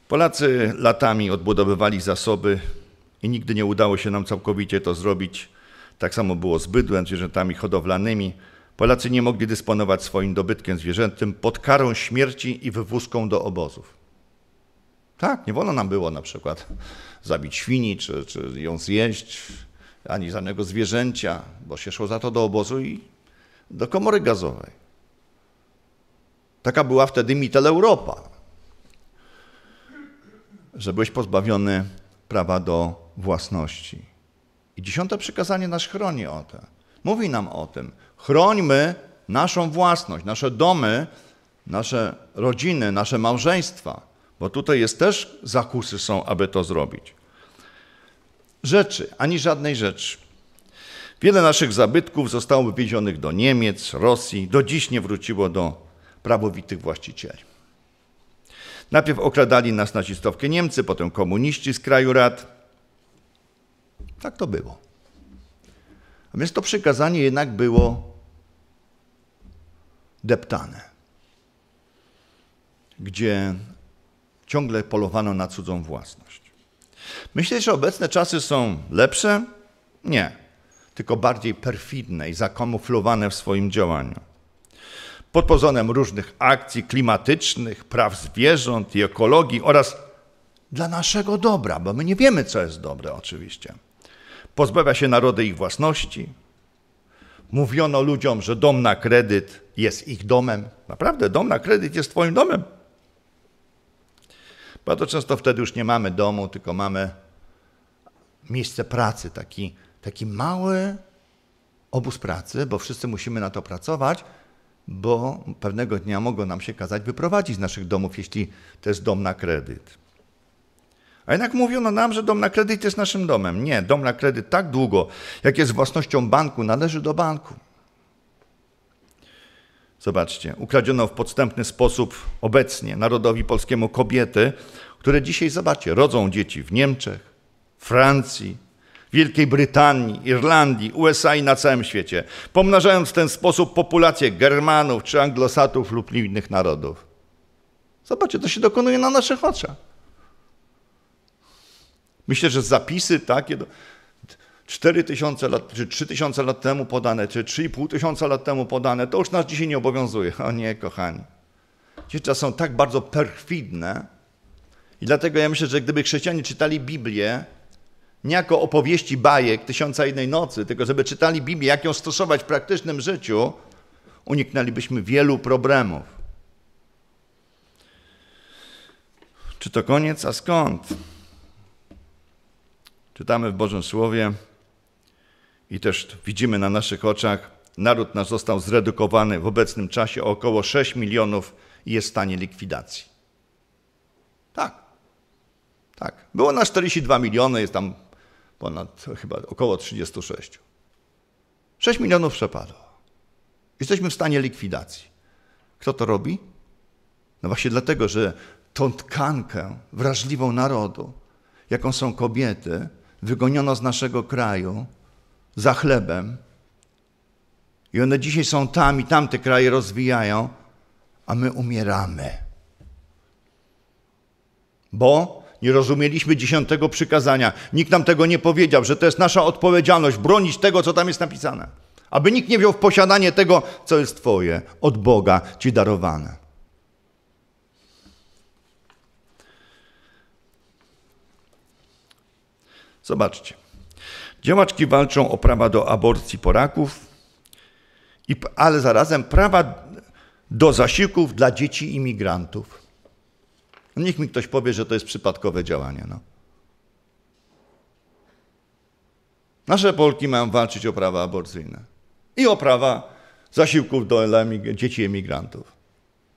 Polacy latami odbudowywali zasoby i nigdy nie udało się nam całkowicie to zrobić. Tak samo było z bydłem, zwierzętami hodowlanymi. Polacy nie mogli dysponować swoim dobytkiem zwierzętym pod karą śmierci i wywózką do obozów. Tak, nie wolno nam było na przykład zabić świni, czy, czy ją zjeść, ani żadnego zwierzęcia, bo się szło za to do obozu i do komory gazowej. Taka była wtedy mitel Europa, że byłeś pozbawiony prawa do własności. I dziesiąte przykazanie nas chroni o to. Mówi nam o tym. Chrońmy naszą własność, nasze domy, nasze rodziny, nasze małżeństwa – bo tutaj jest też zakusy są, aby to zrobić. Rzeczy, ani żadnej rzeczy. Wiele naszych zabytków zostało wywiezionych do Niemiec, Rosji, do dziś nie wróciło do prawowitych właścicieli. Najpierw okradali nas nazistowskie Niemcy, potem komuniści z kraju rad. Tak to było. A więc to przykazanie jednak było deptane, gdzie ciągle polowano na cudzą własność. Myślisz, że obecne czasy są lepsze? Nie, tylko bardziej perfidne i zakamuflowane w swoim działaniu. Pod pozorem różnych akcji klimatycznych, praw zwierząt i ekologii oraz dla naszego dobra, bo my nie wiemy, co jest dobre oczywiście. Pozbawia się narody ich własności. Mówiono ludziom, że dom na kredyt jest ich domem. Naprawdę, dom na kredyt jest Twoim domem. Bardzo często wtedy już nie mamy domu, tylko mamy miejsce pracy, taki, taki mały obóz pracy, bo wszyscy musimy na to pracować, bo pewnego dnia mogą nam się kazać wyprowadzić z naszych domów, jeśli to jest dom na kredyt. A jednak mówiono nam, że dom na kredyt jest naszym domem. Nie, dom na kredyt tak długo, jak jest własnością banku, należy do banku. Zobaczcie, ukradziono w podstępny sposób obecnie narodowi polskiemu kobiety, które dzisiaj, zobaczcie, rodzą dzieci w Niemczech, Francji, Wielkiej Brytanii, Irlandii, USA i na całym świecie, pomnażając w ten sposób populację Germanów czy Anglosatów lub innych narodów. Zobaczcie, to się dokonuje na naszych oczach. Myślę, że zapisy takie 4 tysiące lat, czy 3 tysiące lat temu podane, czy 3,5 tysiąca lat temu podane, to już nas dzisiaj nie obowiązuje. O nie, kochani. czas są tak bardzo perfidne i dlatego ja myślę, że gdyby chrześcijanie czytali Biblię, nie jako opowieści bajek Tysiąca Jednej Nocy, tylko żeby czytali Biblię, jak ją stosować w praktycznym życiu, uniknęlibyśmy wielu problemów. Czy to koniec, a skąd? Czytamy w Bożym Słowie, i też widzimy na naszych oczach, naród nasz został zredukowany w obecnym czasie o około 6 milionów i jest w stanie likwidacji. Tak. Tak. Było na 42 miliony, jest tam ponad chyba około 36. 6 milionów przepadło. Jesteśmy w stanie likwidacji. Kto to robi? No właśnie dlatego, że tą tkankę wrażliwą narodu, jaką są kobiety, wygoniono z naszego kraju za chlebem. I one dzisiaj są tam i tamte kraje rozwijają, a my umieramy. Bo nie rozumieliśmy dziesiątego przykazania. Nikt nam tego nie powiedział, że to jest nasza odpowiedzialność bronić tego, co tam jest napisane. Aby nikt nie wziął w posiadanie tego, co jest Twoje, od Boga Ci darowane. Zobaczcie. Działaczki walczą o prawa do aborcji Polaków, ale zarazem prawa do zasiłków dla dzieci imigrantów. Niech mi ktoś powie, że to jest przypadkowe działanie. No. Nasze Polki mają walczyć o prawa aborcyjne i o prawa zasiłków do emig dzieci emigrantów.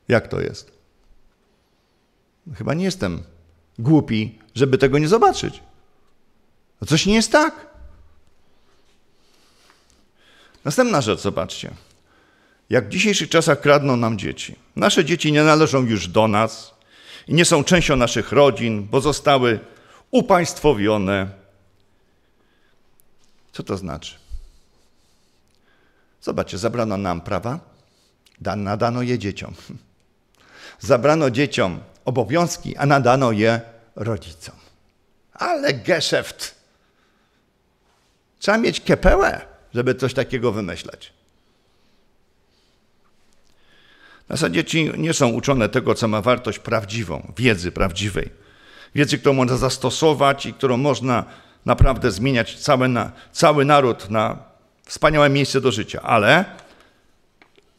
Jak to jest? Chyba nie jestem głupi, żeby tego nie zobaczyć. Coś nie jest tak. Następna rzecz, zobaczcie. Jak w dzisiejszych czasach kradną nam dzieci. Nasze dzieci nie należą już do nas i nie są częścią naszych rodzin, bo zostały upaństwowione. Co to znaczy? Zobaczcie, zabrano nam prawa, nadano je dzieciom. (laughs) Zabrano dzieciom obowiązki, a nadano je rodzicom. Ale geszeft! Trzeba mieć kepełę żeby coś takiego wymyślać. W zasadzie ci nie są uczone tego, co ma wartość prawdziwą, wiedzy prawdziwej. Wiedzy, którą można zastosować i którą można naprawdę zmieniać cały, na, cały naród na wspaniałe miejsce do życia, ale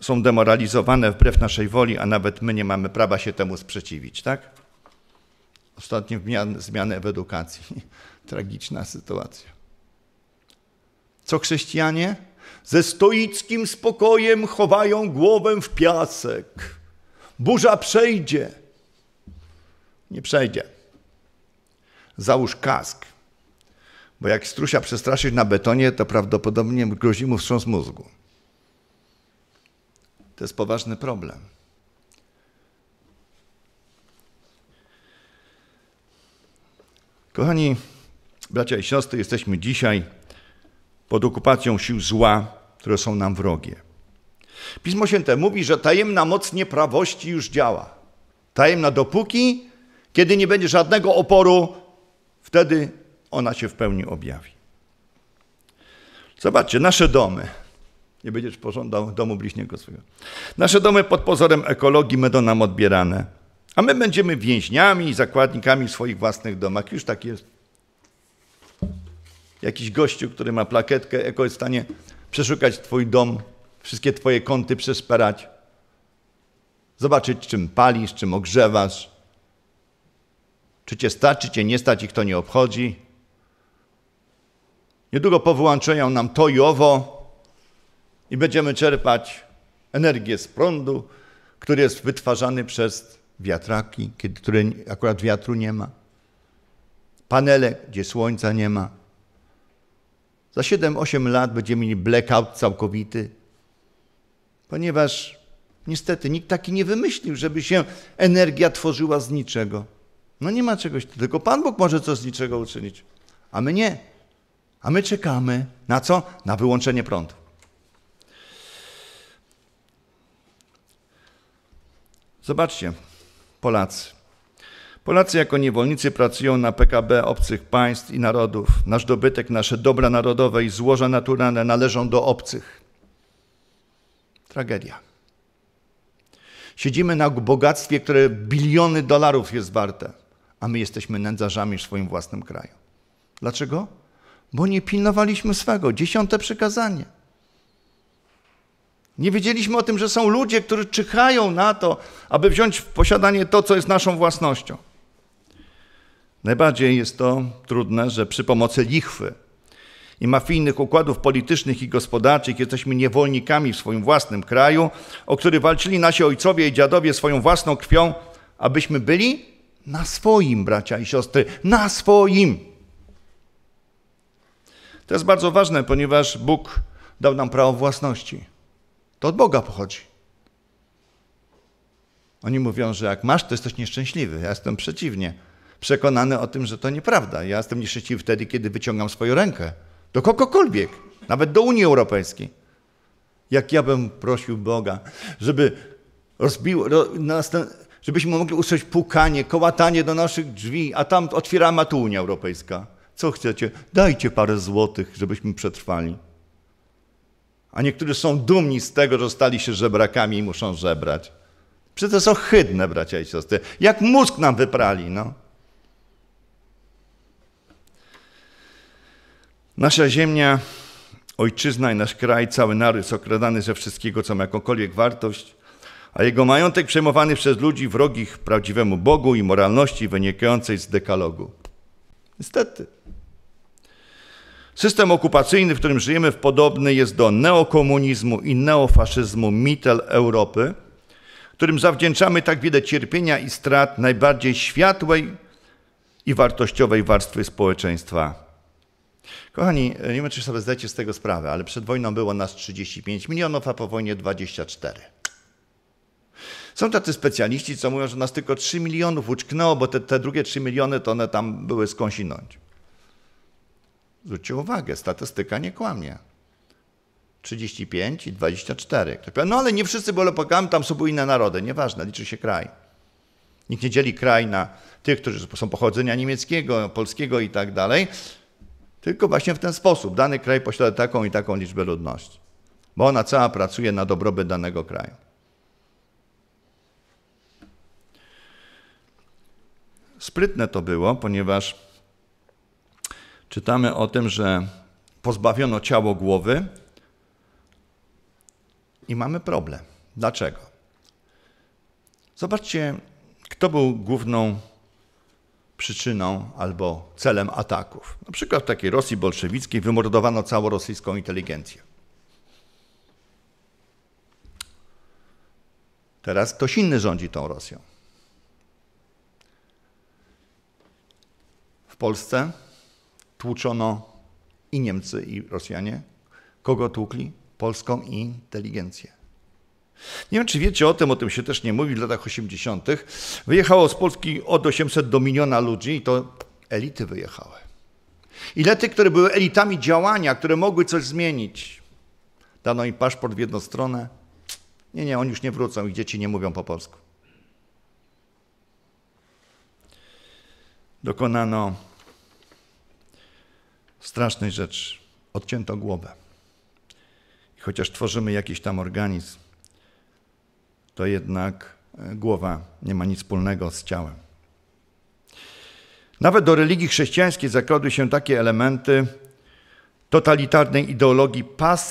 są demoralizowane wbrew naszej woli, a nawet my nie mamy prawa się temu sprzeciwić, tak? Ostatnie zmiany w edukacji. (laughs) Tragiczna sytuacja. Co chrześcijanie? Ze stoickim spokojem chowają głowę w piasek. Burza przejdzie. Nie przejdzie. Załóż kask, bo jak strusia przestraszysz na betonie, to prawdopodobnie grozi mu wstrząs mózgu. To jest poważny problem. Kochani bracia i siostry, jesteśmy dzisiaj pod okupacją sił zła, które są nam wrogie. Pismo Święte mówi, że tajemna moc nieprawości już działa. Tajemna dopóki, kiedy nie będzie żadnego oporu, wtedy ona się w pełni objawi. Zobaczcie, nasze domy. Nie będziesz pożądał domu bliźniego swojego. Nasze domy pod pozorem ekologii będą nam odbierane, a my będziemy więźniami i zakładnikami w swoich własnych domach. Już tak jest jakiś gościu, który ma plakietkę, jako jest w stanie przeszukać Twój dom, wszystkie Twoje kąty przesperać, zobaczyć, czym palisz, czym ogrzewasz, czy Cię stać, czy Cię nie stać, i kto nie obchodzi. Niedługo powyłączają nam to i owo i będziemy czerpać energię z prądu, który jest wytwarzany przez wiatraki, które akurat wiatru nie ma, panele, gdzie słońca nie ma. Za 7-8 lat będziemy mieli blackout całkowity, ponieważ niestety nikt taki nie wymyślił, żeby się energia tworzyła z niczego. No nie ma czegoś, tylko Pan Bóg może coś z niczego uczynić, a my nie. A my czekamy na co? Na wyłączenie prądu. Zobaczcie, Polacy. Polacy jako niewolnicy pracują na PKB obcych państw i narodów. Nasz dobytek, nasze dobra narodowe i złoża naturalne należą do obcych. Tragedia. Siedzimy na bogactwie, które biliony dolarów jest warte, a my jesteśmy nędzarzami w swoim własnym kraju. Dlaczego? Bo nie pilnowaliśmy swego. Dziesiąte przykazanie. Nie wiedzieliśmy o tym, że są ludzie, którzy czyhają na to, aby wziąć w posiadanie to, co jest naszą własnością. Najbardziej jest to trudne, że przy pomocy lichwy i mafijnych układów politycznych i gospodarczych jesteśmy niewolnikami w swoim własnym kraju, o który walczyli nasi ojcowie i dziadowie swoją własną krwią, abyśmy byli na swoim, bracia i siostry, na swoim. To jest bardzo ważne, ponieważ Bóg dał nam prawo własności. To od Boga pochodzi. Oni mówią, że jak masz, to jesteś nieszczęśliwy. Ja jestem przeciwnie przekonany o tym, że to nieprawda. Ja jestem nieszczęśliwy wtedy, kiedy wyciągam swoją rękę do kogokolwiek, nawet do Unii Europejskiej. Jak ja bym prosił Boga, żeby rozbił, ro, żebyśmy mogli usłyszeć pukanie, kołatanie do naszych drzwi, a tam otwieramy, a tu Unia Europejska. Co chcecie? Dajcie parę złotych, żebyśmy przetrwali. A niektórzy są dumni z tego, że stali się żebrakami i muszą żebrać. Przecież to jest ohydne, bracia i siostry. Jak mózg nam wyprali, no. Nasza ziemia, ojczyzna i nasz kraj, cały narys okradany ze wszystkiego, co ma jakąkolwiek wartość, a jego majątek przejmowany przez ludzi wrogich prawdziwemu Bogu i moralności wynikającej z dekalogu. Niestety. System okupacyjny, w którym żyjemy, podobny jest do neokomunizmu i neofaszyzmu mitel Europy, którym zawdzięczamy tak wiele cierpienia i strat najbardziej światłej i wartościowej warstwy społeczeństwa Kochani, e, nie wiem, czy sobie zdajecie z tego sprawę, ale przed wojną było nas 35 milionów, a po wojnie 24. Są tacy specjaliści, co mówią, że nas tylko 3 milionów uczknęło, bo te, te drugie 3 miliony to one tam były skąsinąć. Zwróćcie uwagę, statystyka nie kłamie. 35 i 24. no ale nie wszyscy Bolopokami, tam są inne narody. Nieważne, liczy się kraj. Nikt nie dzieli kraj na tych, którzy są pochodzenia niemieckiego, polskiego i tak dalej. Tylko właśnie w ten sposób. Dany kraj posiada taką i taką liczbę ludności, bo ona cała pracuje na dobrobyt danego kraju. Sprytne to było, ponieważ czytamy o tym, że pozbawiono ciało głowy i mamy problem. Dlaczego? Zobaczcie, kto był główną przyczyną albo celem ataków. Na przykład w takiej Rosji bolszewickiej wymordowano całą rosyjską inteligencję. Teraz ktoś inny rządzi tą Rosją. W Polsce tłuczono i Niemcy, i Rosjanie. Kogo tłukli? Polską inteligencję. Nie wiem, czy wiecie o tym, o tym się też nie mówi w latach 80. Wyjechało z Polski od 800 do miliona ludzi i to elity wyjechały. tych, które były elitami działania, które mogły coś zmienić. Dano im paszport w jedną stronę. Nie, nie, oni już nie wrócą ich dzieci nie mówią po polsku. Dokonano strasznej rzeczy. Odcięto głowę. I chociaż tworzymy jakiś tam organizm, to jednak e, głowa nie ma nic wspólnego z ciałem. Nawet do religii chrześcijańskiej zakradły się takie elementy totalitarnej ideologii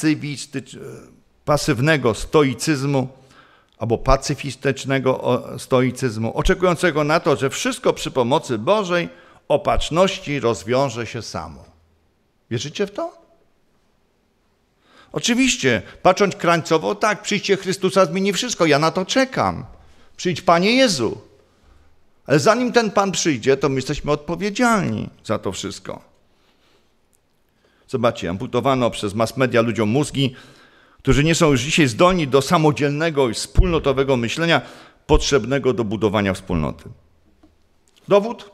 e, pasywnego stoicyzmu albo pacyfistycznego stoicyzmu, oczekującego na to, że wszystko przy pomocy Bożej opatrzności rozwiąże się samo. Wierzycie w to? Oczywiście, patrząc krańcowo, tak, przyjście Chrystusa zmieni wszystko, ja na to czekam. Przyjdź Panie Jezu. Ale zanim ten Pan przyjdzie, to my jesteśmy odpowiedzialni za to wszystko. Zobaczcie, amputowano przez mass media ludziom mózgi, którzy nie są już dzisiaj zdolni do samodzielnego i wspólnotowego myślenia potrzebnego do budowania wspólnoty. Dowód?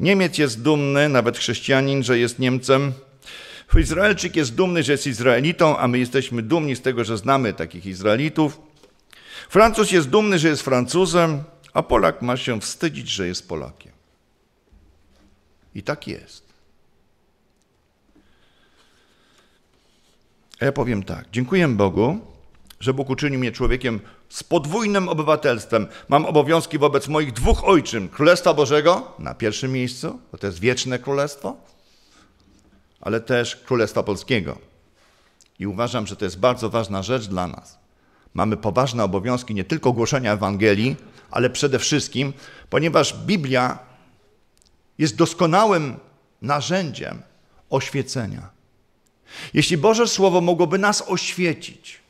Niemiec jest dumny, nawet chrześcijanin, że jest Niemcem, Izraelczyk jest dumny, że jest Izraelitą, a my jesteśmy dumni z tego, że znamy takich Izraelitów. Francuz jest dumny, że jest Francuzem, a Polak ma się wstydzić, że jest Polakiem. I tak jest. A ja powiem tak: dziękuję Bogu, że Bóg uczynił mnie człowiekiem z podwójnym obywatelstwem. Mam obowiązki wobec moich dwóch ojczym: Królestwa Bożego na pierwszym miejscu, bo to jest wieczne królestwo ale też Królestwa Polskiego. I uważam, że to jest bardzo ważna rzecz dla nas. Mamy poważne obowiązki nie tylko głoszenia Ewangelii, ale przede wszystkim, ponieważ Biblia jest doskonałym narzędziem oświecenia. Jeśli Boże Słowo mogłoby nas oświecić,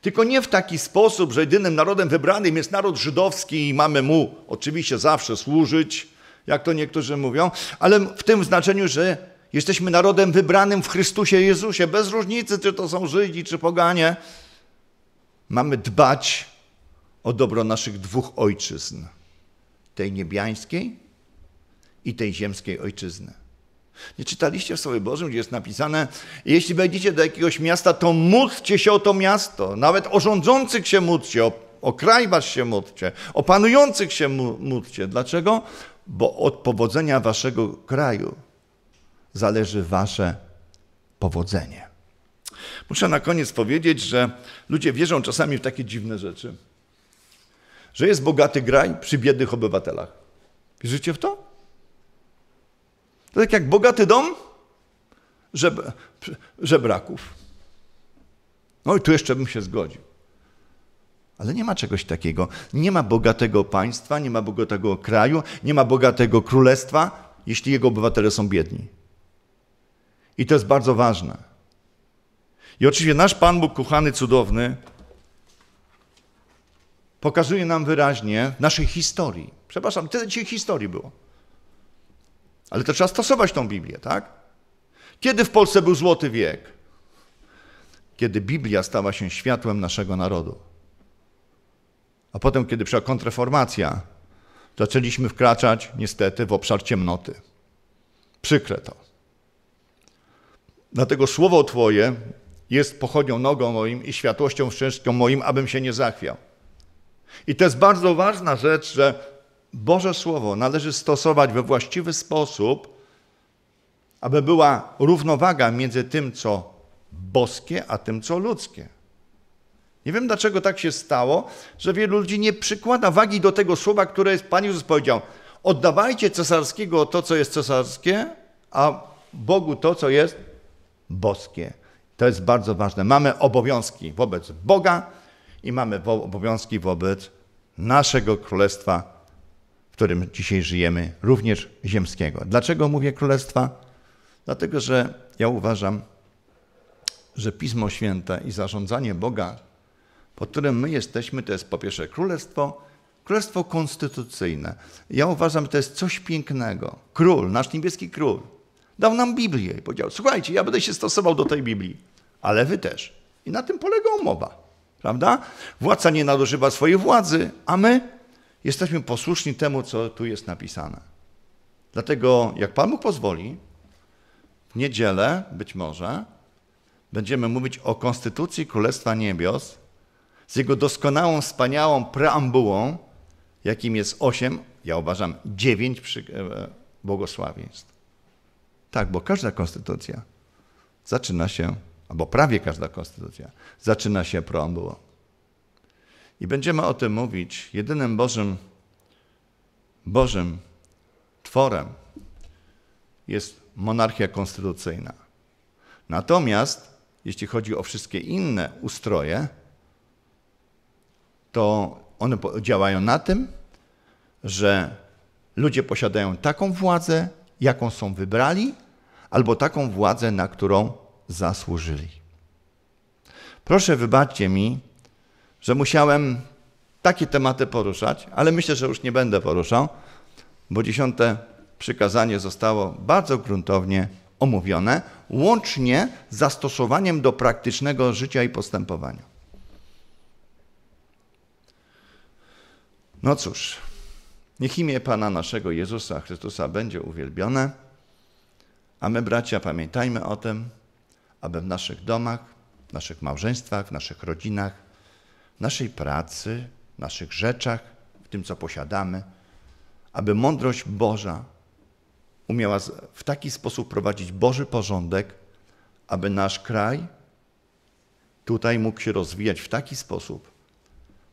tylko nie w taki sposób, że jedynym narodem wybranym jest naród żydowski i mamy mu oczywiście zawsze służyć, jak to niektórzy mówią, ale w tym znaczeniu, że Jesteśmy narodem wybranym w Chrystusie Jezusie, bez różnicy, czy to są Żydzi, czy poganie. Mamy dbać o dobro naszych dwóch ojczyzn, tej niebiańskiej i tej ziemskiej ojczyzny. Nie czytaliście w Słowie Bożym, gdzie jest napisane, jeśli wejdziecie do jakiegoś miasta, to módlcie się o to miasto. Nawet o rządzących się módlcie, o, o kraj wasz się módlcie, o panujących się módlcie. Dlaczego? Bo od powodzenia waszego kraju zależy wasze powodzenie. Muszę na koniec powiedzieć, że ludzie wierzą czasami w takie dziwne rzeczy. Że jest bogaty kraj przy biednych obywatelach. Wierzycie w to? To tak jak bogaty dom żeb żebraków. No i tu jeszcze bym się zgodził. Ale nie ma czegoś takiego. Nie ma bogatego państwa, nie ma bogatego kraju, nie ma bogatego królestwa, jeśli jego obywatele są biedni. I to jest bardzo ważne. I oczywiście nasz Pan Bóg, kochany, cudowny, pokazuje nam wyraźnie naszej historii. Przepraszam, tyle dzisiaj historii było. Ale to trzeba stosować tą Biblię, tak? Kiedy w Polsce był złoty wiek? Kiedy Biblia stała się światłem naszego narodu. A potem, kiedy przyszła kontrreformacja, zaczęliśmy wkraczać niestety w obszar ciemnoty. Przykre to. Dlatego słowo Twoje jest pochodnią nogą moim i światłością ścieżką moim, abym się nie zachwiał. I to jest bardzo ważna rzecz, że Boże Słowo należy stosować we właściwy sposób, aby była równowaga między tym, co boskie, a tym, co ludzkie. Nie wiem, dlaczego tak się stało, że wielu ludzi nie przykłada wagi do tego słowa, które jest Pan Jezus powiedział. Oddawajcie cesarskiego to, co jest cesarskie, a Bogu to, co jest boskie. To jest bardzo ważne. Mamy obowiązki wobec Boga i mamy obowiązki wobec naszego królestwa, w którym dzisiaj żyjemy, również ziemskiego. Dlaczego mówię królestwa? Dlatego, że ja uważam, że Pismo Święte i zarządzanie Boga, pod którym my jesteśmy, to jest po pierwsze królestwo, królestwo konstytucyjne. Ja uważam, że to jest coś pięknego. Król, nasz niebieski król, Dał nam Biblię i powiedział: Słuchajcie, ja będę się stosował do tej Biblii, ale wy też. I na tym polega umowa, prawda? Władca nie nadużywa swojej władzy, a my jesteśmy posłuszni temu, co tu jest napisane. Dlatego, jak Pan mu pozwoli, w niedzielę być może będziemy mówić o konstytucji Królestwa Niebios z jego doskonałą, wspaniałą preambułą, jakim jest osiem, ja uważam, dziewięć e, błogosławieństw. Tak, bo każda konstytucja zaczyna się, albo prawie każda konstytucja, zaczyna się preambułą. I będziemy o tym mówić. Jedynym Bożym, Bożym tworem jest monarchia konstytucyjna. Natomiast jeśli chodzi o wszystkie inne ustroje, to one działają na tym, że ludzie posiadają taką władzę, jaką są wybrali, albo taką władzę, na którą zasłużyli. Proszę wybaczcie mi, że musiałem takie tematy poruszać, ale myślę, że już nie będę poruszał, bo dziesiąte przykazanie zostało bardzo gruntownie omówione, łącznie z zastosowaniem do praktycznego życia i postępowania. No cóż, Niech imię Pana naszego Jezusa Chrystusa będzie uwielbione, a my, bracia, pamiętajmy o tym, aby w naszych domach, w naszych małżeństwach, w naszych rodzinach, w naszej pracy, w naszych rzeczach, w tym, co posiadamy, aby mądrość Boża umiała w taki sposób prowadzić Boży porządek, aby nasz kraj tutaj mógł się rozwijać w taki sposób,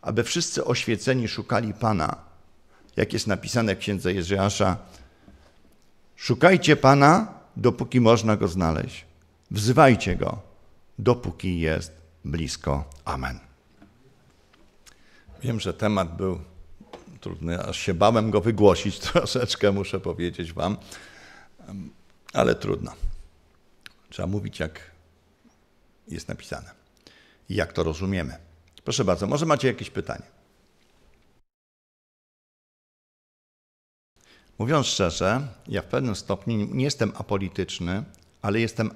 aby wszyscy oświeceni szukali Pana jak jest napisane w księdze Jerzyasza, szukajcie Pana, dopóki można Go znaleźć. Wzywajcie Go, dopóki jest blisko. Amen. Wiem, że temat był trudny, aż się bałem go wygłosić (laughs) troszeczkę, muszę powiedzieć Wam, ale trudno. Trzeba mówić, jak jest napisane i jak to rozumiemy. Proszę bardzo, może macie jakieś pytanie? Mówiąc szczerze, ja w pewnym stopniu nie jestem apolityczny, ale jestem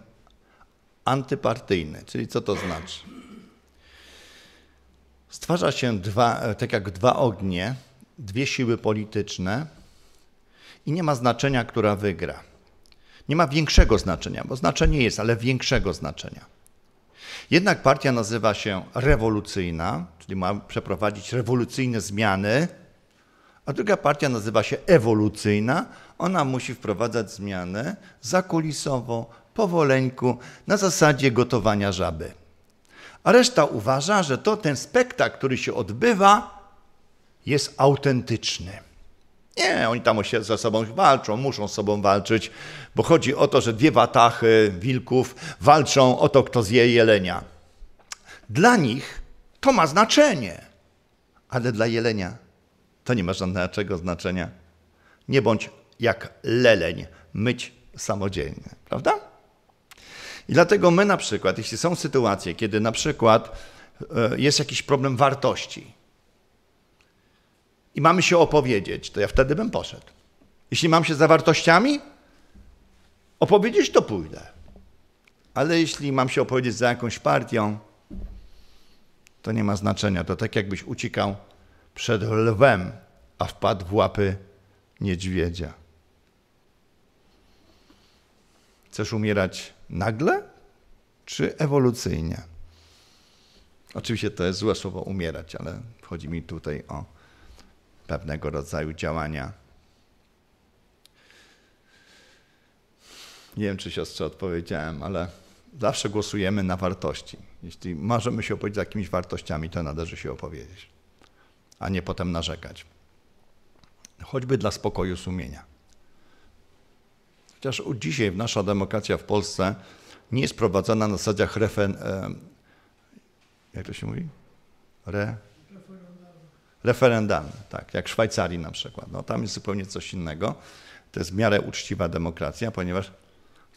antypartyjny. Czyli co to znaczy? Stwarza się dwa, tak jak dwa ognie, dwie siły polityczne i nie ma znaczenia, która wygra. Nie ma większego znaczenia, bo znaczenie jest, ale większego znaczenia. Jednak partia nazywa się rewolucyjna, czyli ma przeprowadzić rewolucyjne zmiany, a druga partia nazywa się ewolucyjna. Ona musi wprowadzać zmianę zakulisowo, powoleńku, na zasadzie gotowania żaby. A reszta uważa, że to ten spektakl, który się odbywa, jest autentyczny. Nie, oni tam się ze sobą walczą, muszą z sobą walczyć, bo chodzi o to, że dwie watachy wilków walczą o to, kto zje jelenia. Dla nich to ma znaczenie, ale dla jelenia to nie ma żadnego znaczenia. Nie bądź jak leleń, myć samodzielnie, prawda? I dlatego my na przykład, jeśli są sytuacje, kiedy na przykład e, jest jakiś problem wartości i mamy się opowiedzieć, to ja wtedy bym poszedł. Jeśli mam się za wartościami opowiedzieć, to pójdę. Ale jeśli mam się opowiedzieć za jakąś partią, to nie ma znaczenia. To tak jakbyś uciekał przed lwem, a wpadł w łapy niedźwiedzia. Chcesz umierać nagle czy ewolucyjnie? Oczywiście to jest złe słowo umierać, ale chodzi mi tutaj o pewnego rodzaju działania. Nie wiem, czy siostrze odpowiedziałem, ale zawsze głosujemy na wartości. Jeśli możemy się opowiedzieć za jakimiś wartościami, to należy się opowiedzieć a nie potem narzekać. Choćby dla spokoju sumienia. Chociaż dzisiaj nasza demokracja w Polsce nie jest prowadzona na zasadach refen... E, jak to się mówi? Re... Referendalne, tak, jak w Szwajcarii na przykład. No, tam jest zupełnie coś innego. To jest w miarę uczciwa demokracja, ponieważ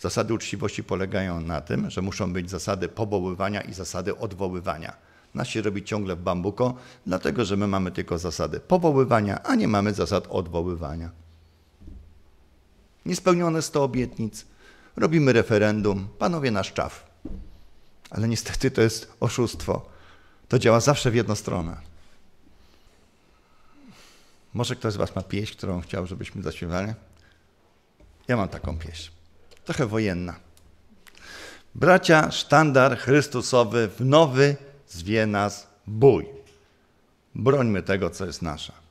zasady uczciwości polegają na tym, że muszą być zasady powoływania i zasady odwoływania się robi ciągle w bambuko, dlatego że my mamy tylko zasady powoływania, a nie mamy zasad odwoływania. Niespełnione 100 obietnic. Robimy referendum. Panowie na szczaw. Ale niestety to jest oszustwo. To działa zawsze w jedną stronę. Może ktoś z Was ma pieśń, którą chciał, żebyśmy zaśpiewali? Ja mam taką pieśń. Trochę wojenna. Bracia, sztandar Chrystusowy w nowy zwie nas bój. Brońmy tego, co jest nasze.